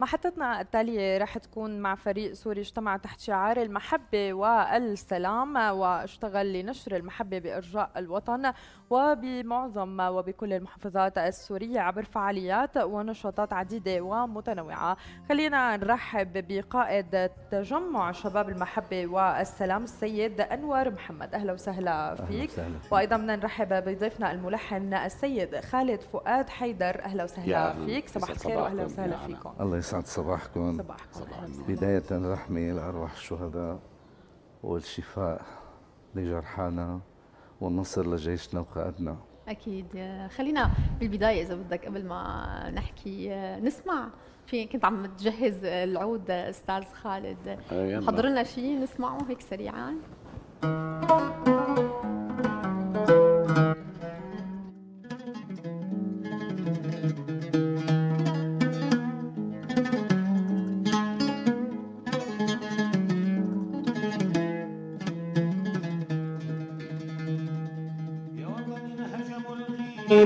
محطتنا التالية رح تكون مع فريق سوري اجتمع تحت شعار المحبة والسلام واشتغل لنشر المحبة بإرجاء الوطن وبمعظم وبكل المحافظات السورية عبر فعاليات ونشاطات عديدة ومتنوعة خلينا نرحب بقائد تجمع شباب المحبة والسلام السيد أنور محمد أهلا وسهلا فيك أهلا وسهلا. وأيضا بدنا نرحب بضيفنا الملحن السيد خالد فؤاد حيدر أهلا وسهلا فيك صباح الخير وأهلا وسهلا فيكم الله يسعد صباحكم صباحكم بداية رحمة لأرواح الشهداء والشفاء لجرحانا والنصر لجيشنا وقائدنا اكيد خلينا بالبدايه اذا بدك قبل ما نحكي نسمع في كنت عم تجهز العود استاذ خالد آه، حضر لنا شيء نسمعه هيك سريعا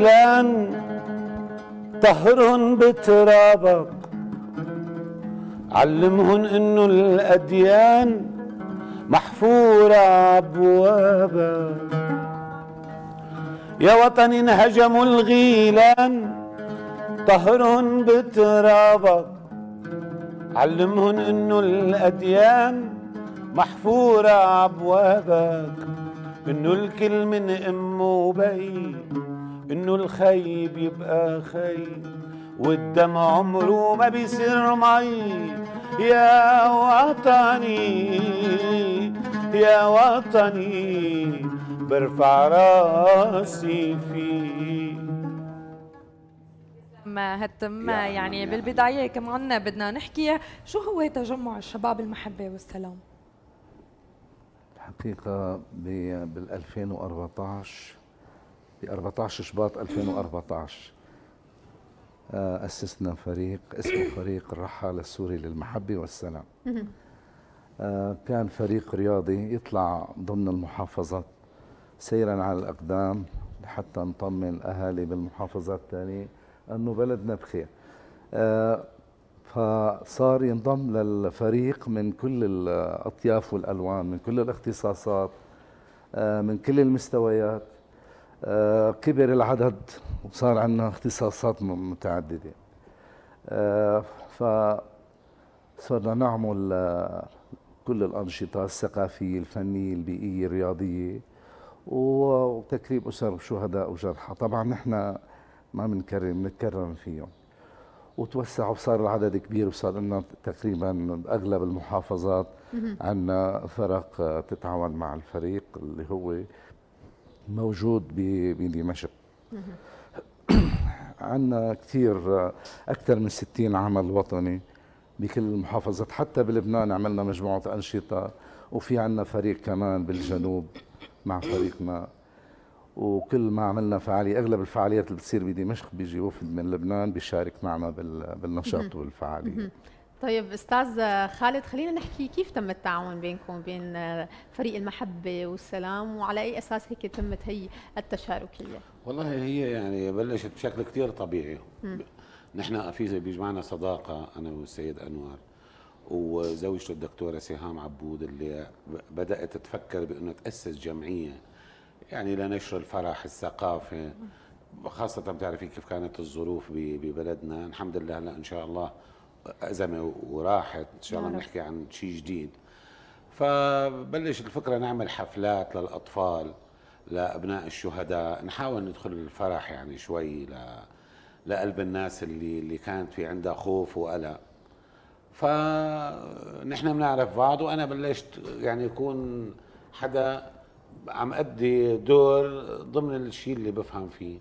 الجيلان طهرهم بترابك علمهم انه الاديان محفوره ابوابك يا وطن انهجموا الغيلان طهرهم بترابك علمهم انه الاديان محفوره ابوابك انه الكل من ام وبي انه الخيب يبقى خيب والدم عمره ما بيصير مي يا وطني يا وطني برفع راسي فيه ما هتم يعني بالبداية كمان بدنا نحكي شو هو تجمع الشباب المحبة والسلام الحقيقة بال 2014 ب 14 شباط 2014 آه، أسسنا فريق اسمه فريق الرحال السوري للمحبة والسلام آه، كان فريق رياضي يطلع ضمن المحافظات سيرا على الأقدام حتى نطمن الأهالي بالمحافظات الثانية أنه بلدنا بخير آه، فصار ينضم للفريق من كل الأطياف والألوان من كل الاختصاصات من كل المستويات آه، كبر العدد وصار عندنا اختصاصات متعددة آه، فصرنا نعمل آه، كل الأنشطة الثقافية الفنية البيئية الرياضية وتكريم أسر شهداء وجرحى طبعا نحن ما بنكرم بنتكرم فيهم وتوسع وصار العدد كبير وصار لنا تقريبا اغلب المحافظات عندنا فرق تتعاون مع الفريق اللي هو موجود بدمشق عندنا كثير آه، اكثر من 60 عمل وطني بكل المحافظات حتى بلبنان عملنا مجموعه انشطه وفي عندنا فريق كمان بالجنوب مع فريقنا وكل ما عملنا فعاليه اغلب الفعاليات اللي بتصير بدمشق بيجي وفد من لبنان بيشارك معنا بالنشاط والفعاليه طيب استاذ خالد خلينا نحكي كيف تم التعاون بينكم وبين فريق المحبه والسلام وعلى اي اساس هيك تمت هي التشاركيه؟ والله هي يعني بلشت بشكل كثير طبيعي نحن في بيجمعنا صداقه انا والسيد انوار وزوجته الدكتوره سهام عبود اللي بدات تفكر بانه تاسس جمعيه يعني لنشر الفرح الثقافه خاصه بتعرفي كيف كانت الظروف ببلدنا الحمد لله هلا ان شاء الله ازمه وراحت ان شاء الله بنحكي نعم. عن شيء جديد فبلش الفكره نعمل حفلات للاطفال لابناء الشهداء نحاول ندخل الفرح يعني شوي ل... لقلب الناس اللي اللي كانت في عندها خوف وقلق فنحن بنعرف بعض وانا بلشت يعني يكون حدا عم ادي دور ضمن الشيء اللي بفهم فيه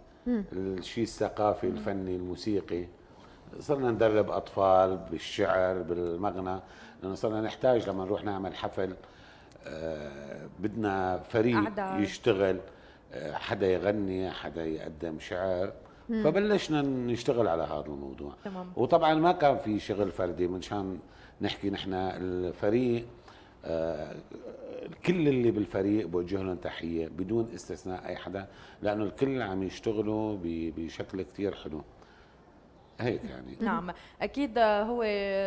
الشيء الثقافي الفني الموسيقي صرنا ندرب اطفال بالشعر بالمغنى لانه صرنا نحتاج لما نروح نعمل حفل آه، بدنا فريق يشتغل آه، حدا يغني حدا يقدم شعر فبلشنا نشتغل على هذا الموضوع تمام. وطبعا ما كان في شغل فردي منشان نحكي نحن الفريق آه، كل اللي بالفريق بوجه لهم تحيه بدون استثناء اي حدا لانه الكل عم يشتغلوا بشكل كثير حلو هيك يعني نعم اكيد هو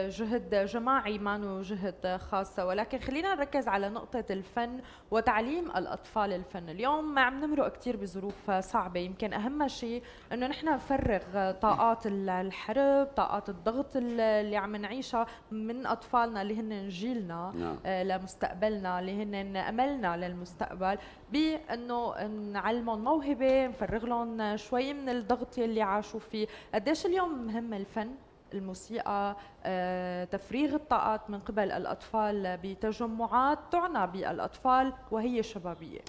جهد جماعي ما جهد خاصه ولكن خلينا نركز على نقطه الفن وتعليم الاطفال الفن اليوم عم نمرق كثير بظروف صعبه يمكن اهم شيء انه نحن نفرغ طاقات الحرب طاقات الضغط اللي عم نعيشها من اطفالنا اللي هن جيلنا نعم. آه، لمستقبلنا اللي هن املنا للمستقبل بانه نعلمهم موهبه نفرغ لهم شوي من الضغط اللي عاشوا فيه قديش اليوم مهم الفن الموسيقى آه، تفريغ الطاقات من قبل الأطفال بتجمعات تعنى بالأطفال وهي شبابية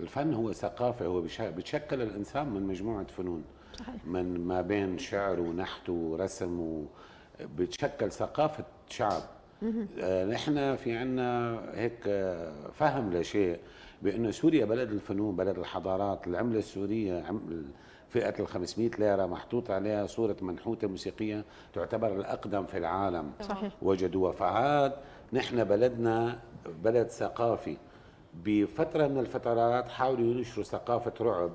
الفن هو ثقافة هو بتشكل الإنسان من مجموعة فنون صحيح. من ما بين شعر ونحت ورسم و... بتشكل ثقافة شعب آه، نحن في عنا هيك آه، فهم لشيء بأنه سوريا بلد الفنون بلد الحضارات العملة السورية عمل فئة ال 500 ليرة محطوط عليها صورة منحوتة موسيقية تعتبر الأقدم في العالم صحيح. وجدوها فعاد نحن بلدنا بلد ثقافي بفترة من الفترات حاولوا ينشروا ثقافة رعب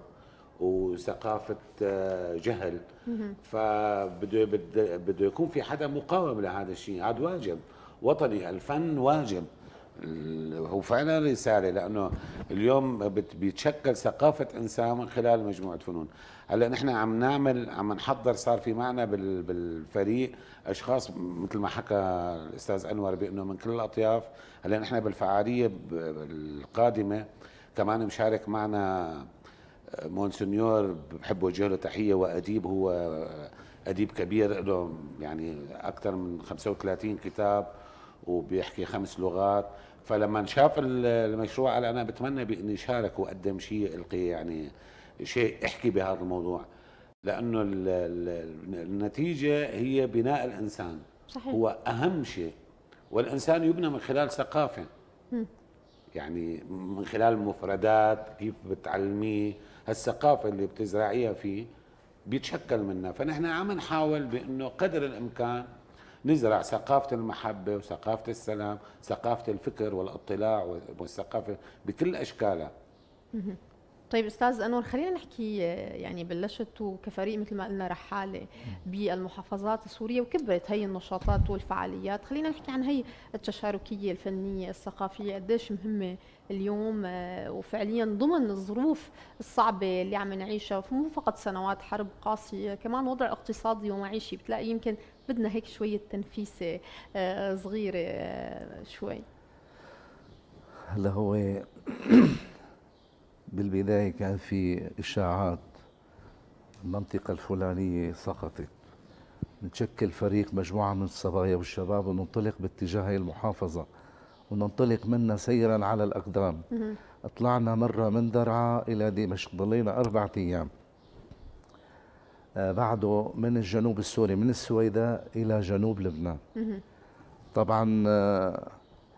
وثقافة آه، جهل فبده بده يكون في حدا مقاوم لهذا الشيء هذا واجب وطني الفن واجب هو فعلا رساله لانه اليوم بيتشكل ثقافه انسان من خلال مجموعه فنون هلا نحن عم نعمل عم نحضر صار في معنا بالفريق اشخاص مثل ما حكى الاستاذ انور بانه من كل الاطياف هلا نحن بالفعاليه القادمه كمان مشارك معنا آه، مونسنيور بحب اوجه له تحيه واديب هو آه، اديب كبير له يعني اكثر من 35 كتاب وبيحكي خمس لغات فلما شاف المشروع قال انا بتمنى باني شارك وقدم شيء القي يعني شيء احكي بهذا الموضوع لانه النتيجه هي بناء الانسان صحيح. هو اهم شيء والانسان يبنى من خلال ثقافه م. يعني من خلال المفردات كيف بتعلميه هالثقافه اللي بتزرعيها فيه بيتشكل منها فنحن عم نحاول بانه قدر الامكان نزرع ثقافة المحبة وثقافة السلام ثقافة الفكر والاطلاع والثقافة بكل أشكالها طيب استاذ انور خلينا نحكي آه، يعني بلشت كفريق مثل ما قلنا رحاله بالمحافظات السوريه وكبرت هي النشاطات والفعاليات خلينا نحكي عن هي التشاركيه الفنيه الثقافيه قديش مهمه اليوم آه، وفعليا ضمن الظروف الصعبه اللي عم نعيشها مو فقط سنوات حرب قاسيه كمان وضع اقتصادي ومعيشي بتلاقي يمكن بدنا هيك شويه تنفيسه آه، صغيره شوي هلا هو بالبداية كان في إشاعات المنطقة الفلانية سقطت نتشكل فريق مجموعة من الصبايا والشباب وننطلق باتجاه هي المحافظة وننطلق منها سيرا على الأقدام أطلعنا مرة من درعا إلى دمشق ضلينا أربعة أيام آه، بعده من الجنوب السوري من السويداء إلى جنوب لبنان طبعا آه،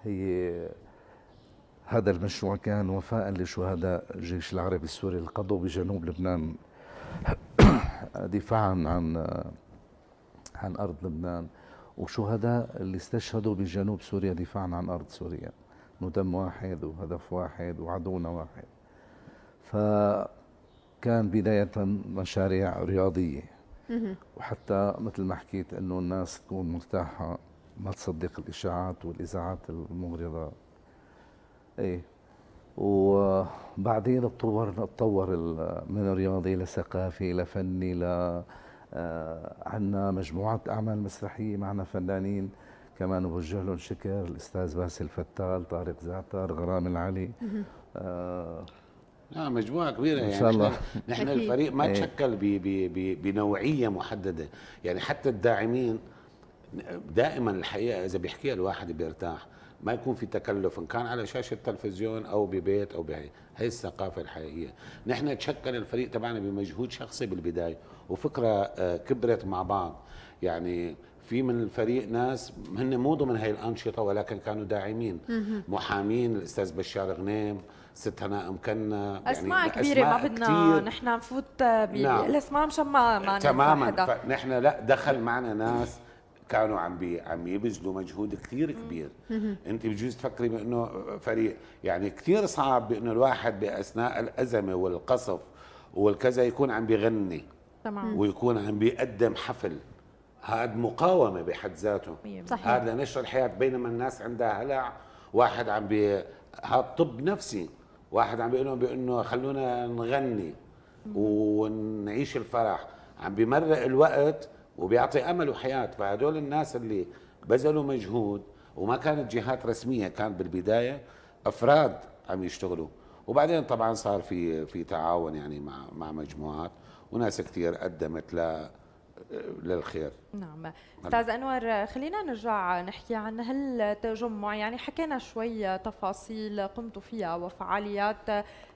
هي هذا المشروع كان وفاء لشهداء الجيش العربي السوري اللي قضوا بجنوب لبنان دفاعا عن عن ارض لبنان وشهداء اللي استشهدوا بجنوب سوريا دفاعا عن ارض سوريا انه دم واحد وهدف واحد وعدونا واحد فكان بداية مشاريع رياضية وحتى مثل ما حكيت انه الناس تكون مرتاحة ما تصدق الاشاعات والاذاعات المغرضة ايه وبعدين تطور تطور من رياضي لثقافي لفني ل آه، عندنا مجموعة أعمال مسرحية معنا فنانين كمان بوجه لهم شكر الأستاذ باسل فتال طارق زعتر غرام العلي آه مجموعه كبيره يعني ان شاء الله نحن الفريق ما إيه. تشكل بي بي بي بنوعيه محدده يعني حتى الداعمين دائما الحقيقه اذا بيحكيها الواحد بيرتاح ما يكون في تكلف ان كان على شاشه تلفزيون او ببيت او بهي هي الثقافه الحقيقيه نحن تشكل الفريق تبعنا بمجهود شخصي بالبدايه وفكره آه، كبرت مع بعض يعني في من الفريق ناس هن مو ضمن هاي الانشطه ولكن كانوا داعمين محامين الاستاذ بشار غنيم ست هناء مكنا يعني اسماء يعني كبيره أسماء ما بدنا نحن نفوت بالاسماء نعم. مشان ما تماما فنحن لا دخل معنا ناس كانوا عم بي عم يبذلوا مجهود كثير كبير انت بجوز تفكري بانه فريق يعني كثير صعب بانه الواحد باثناء الازمه والقصف والكذا يكون عم بيغني تمام ويكون عم بيقدم حفل هذا مقاومه بحد ذاته صحيح. هذا نشر الحياه بينما الناس عندها هلع واحد عم بي هذا طب نفسي واحد عم بيقول لهم بانه خلونا نغني ونعيش الفرح عم بمرق الوقت وبيعطي امل وحياه فهدول الناس اللي بذلوا مجهود وما كانت جهات رسميه كان بالبدايه افراد عم يشتغلوا وبعدين طبعا صار في في تعاون يعني مع مع مجموعات وناس كثير قدمت ل للخير نعم. نعم استاذ انور خلينا نرجع نحكي عن هالتجمع يعني حكينا شوي تفاصيل قمتوا فيها وفعاليات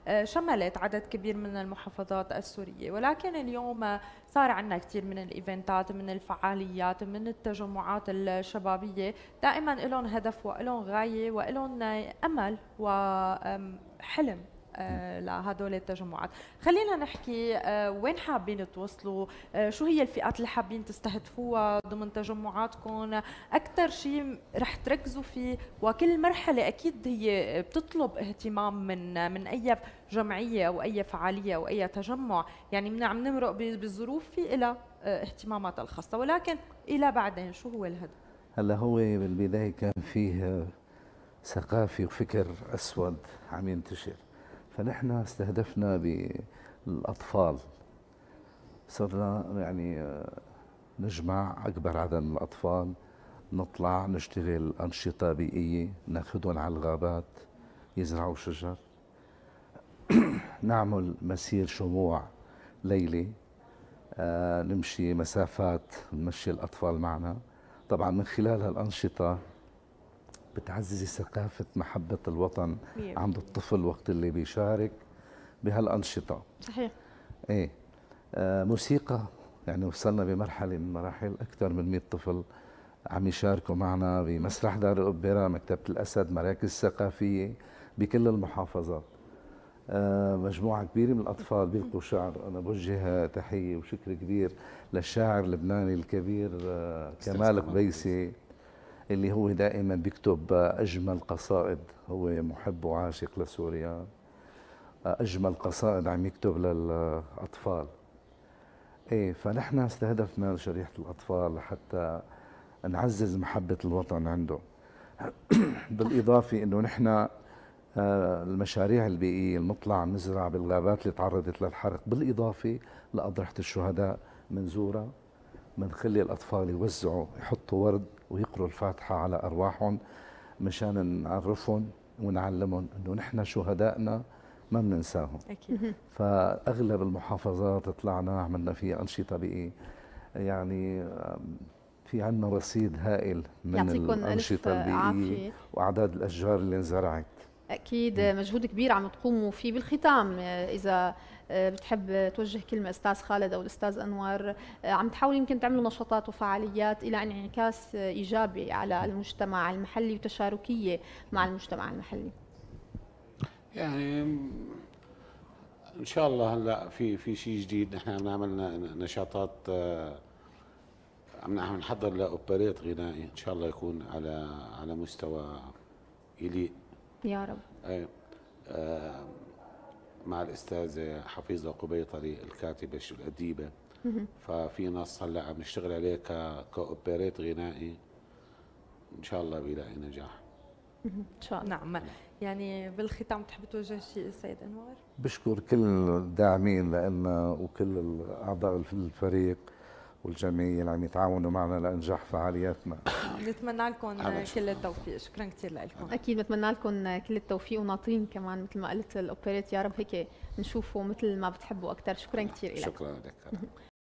آه، شملت عدد كبير من المحافظات السوريه ولكن اليوم صار عندنا كثير من الايفنتات من الفعاليات من التجمعات الشبابيه دائما لهم هدف ولهم غايه ولهم امل وحلم آه، لهدول التجمعات خلينا نحكي آه، وين حابين توصلوا آه، شو هي الفئات اللي حابين تستهدفوها ضمن تجمعاتكم اكثر شيء رح تركزوا فيه وكل مرحله اكيد هي بتطلب اهتمام من من اي جمعيه او اي فعاليه او اي تجمع يعني من عم نمرق بظروف في إلى اهتماماتها الخاصه ولكن الى بعدين شو هو الهدف هلا هو بالبدايه كان فيه ثقافي وفكر اسود عم ينتشر فنحن استهدفنا بالأطفال صرنا يعني آه، نجمع أكبر عدد من الأطفال نطلع نشتغل أنشطة بيئية ناخذهم على الغابات يزرعوا شجر نعمل مسير شموع ليلي آه نمشي مسافات نمشي الأطفال معنا طبعا من خلال هالأنشطة بتعززي ثقافة محبة الوطن ميب. عند الطفل وقت اللي بيشارك بهالأنشطة صحيح إيه آه موسيقى يعني وصلنا بمرحلة من مراحل أكثر من 100 طفل عم يشاركوا معنا بمسرح دار الأوبرا مكتبة الأسد مراكز ثقافية بكل المحافظات آه مجموعة كبيرة من الأطفال بيلقوا شعر أنا بوجه تحية وشكر كبير للشاعر اللبناني الكبير آه كمال قبيسي اللي هو دائما بيكتب أجمل قصائد هو محب وعاشق لسوريا أجمل قصائد عم يكتب للأطفال إيه فنحن استهدفنا شريحة الأطفال لحتى نعزز محبة الوطن عنده بالإضافة أنه نحن آه، المشاريع البيئية المطلع عم نزرع بالغابات اللي تعرضت للحرق بالإضافة لأضرحة الشهداء منزورة بنخلي الأطفال يوزعوا يحطوا ورد ويقروا الفاتحة على أرواحهم مشان نعرفهم ونعلمهم أنه نحن شهدائنا ما بننساهم أكيد فأغلب المحافظات طلعنا عملنا فيها أنشطة بإيه يعني في عندنا رصيد هائل من الأنشطة البيئية وأعداد الأشجار اللي انزرعت أكيد مجهود كبير عم تقوموا فيه بالختام إذا بتحب توجه كلمه استاذ خالد او الاستاذ انوار آه، عم تحاولوا يمكن تعملوا نشاطات وفعاليات الى انعكاس ايجابي على المجتمع المحلي وتشاركيه مع المجتمع المحلي يعني ان شاء الله هلا في في شيء جديد نحن عم نعمل نشاطات آه، عم نحضر لاوبريت غنائي ان شاء الله يكون على على مستوى اليق يا رب اي آه مع الأستاذة حفيظة قبيطري الكاتبة الأديبة ففي نص هلا عم نشتغل عليه كأوبريت غنائي إن شاء الله بيلاقي نجاح ان شاء الله نعم يعني بالختام بتحب توجه شيء السيد انور؟ بشكر كل الداعمين لنا وكل اعضاء الفريق والجميع اللي عم يتعاونوا معنا لانجاح فعالياتنا نتمنى لكم كل التوفيق شكرا كثير لكم اكيد نتمنى لكم كل التوفيق وناطرين كمان مثل ما قلت الاوبريت يا رب هيك نشوفه مثل ما بتحبوا اكثر شكرا كثير لك شكرا لك